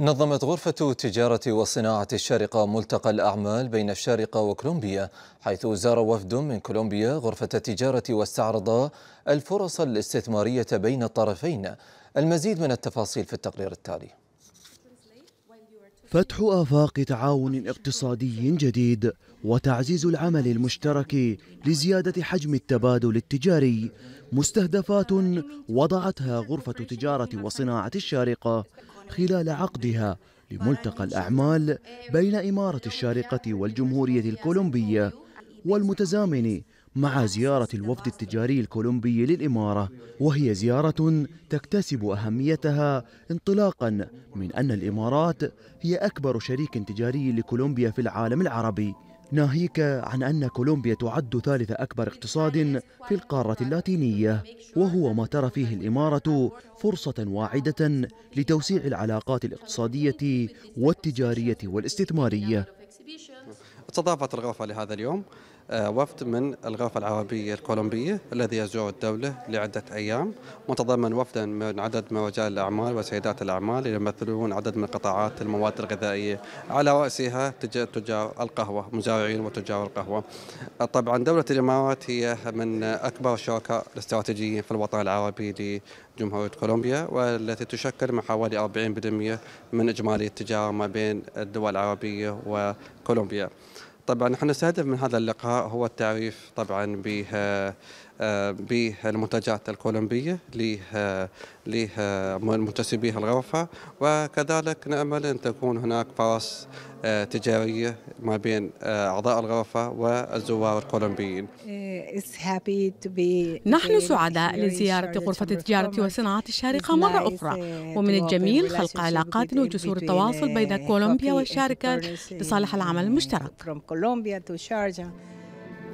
نظمت غرفة تجارة وصناعة الشارقة ملتقى الأعمال بين الشارقة وكولومبيا حيث زار وفد من كولومبيا غرفة التجارة واستعرض الفرص الاستثمارية بين الطرفين المزيد من التفاصيل في التقرير التالي فتح آفاق تعاون اقتصادي جديد وتعزيز العمل المشترك لزيادة حجم التبادل التجاري مستهدفات وضعتها غرفة تجارة وصناعة الشارقة خلال عقدها لملتقى الأعمال بين إمارة الشارقة والجمهورية الكولومبية والمتزامن مع زيارة الوفد التجاري الكولومبي للإمارة وهي زيارة تكتسب أهميتها انطلاقا من أن الإمارات هي أكبر شريك تجاري لكولومبيا في العالم العربي ناهيك عن أن كولومبيا تعد ثالث أكبر اقتصاد في القارة اللاتينية وهو ما ترى فيه الإمارة فرصة واعدة لتوسيع العلاقات الاقتصادية والتجارية والاستثمارية تضافت الغرفة لهذا اليوم آه، وفد من الغرفة العربية الكولومبية الذي يزور الدولة لعدة أيام متضمن وفدا من عدد من رجال الأعمال وسيدات الأعمال يمثلون عدد من قطاعات المواد الغذائية على رأسها تجار القهوة مزارعين وتجار القهوة طبعا دولة الإمارات هي من أكبر الشركاء الاستراتيجيين في الوطن العربي لجمهورية كولومبيا والتي تشكل من حوالي 40% من إجمالي التجارة ما بين الدول العربية وكولومبيا. طبعا نحن الهدف من هذا اللقاء هو التعريف طبعا به آه، بالمنتجات الكولومبيه منتسبيها الغرفه وكذلك نامل ان تكون هناك فرص آه، تجاريه ما بين آه، اعضاء الغرفه والزوار الكولومبيين. Uh, نحن سعداء لزياره غرفه التجاره والصناعه الشارقه مره اخرى uh, ومن الجميل خلق علاقات وجسور التواصل بين uh, كولومبيا والشارقه لصالح العمل المشترك. كولومبيا تو شارجا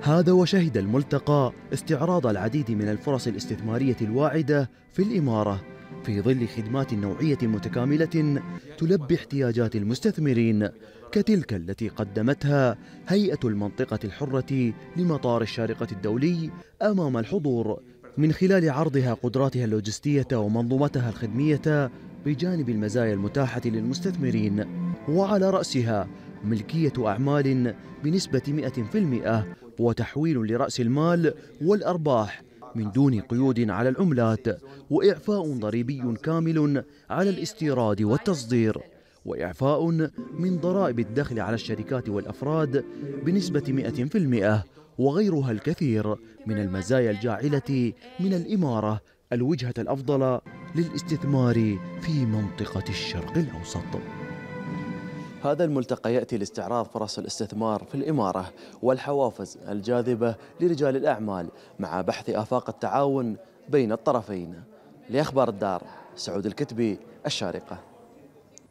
هذا وشهد الملتقى استعراض العديد من الفرص الاستثمارية الواعدة في الإمارة في ظل خدمات نوعية متكاملة تلبي احتياجات المستثمرين كتلك التي قدمتها هيئة المنطقة الحرة لمطار الشارقة الدولي أمام الحضور من خلال عرضها قدراتها اللوجستية ومنظومتها الخدمية بجانب المزايا المتاحة للمستثمرين وعلى رأسها ملكية أعمال بنسبة 100% وتحويل لرأس المال والأرباح من دون قيود على العملات وإعفاء ضريبي كامل على الاستيراد والتصدير وإعفاء من ضرائب الدخل على الشركات والأفراد بنسبة 100% وغيرها الكثير من المزايا الجاعلة من الإمارة الوجهة الأفضل للاستثمار في منطقة الشرق الأوسط هذا الملتقى يأتي لاستعراض فرص الاستثمار في الإمارة والحوافز الجاذبة لرجال الأعمال مع بحث آفاق التعاون بين الطرفين لأخبار الدار سعود الكتبي الشارقة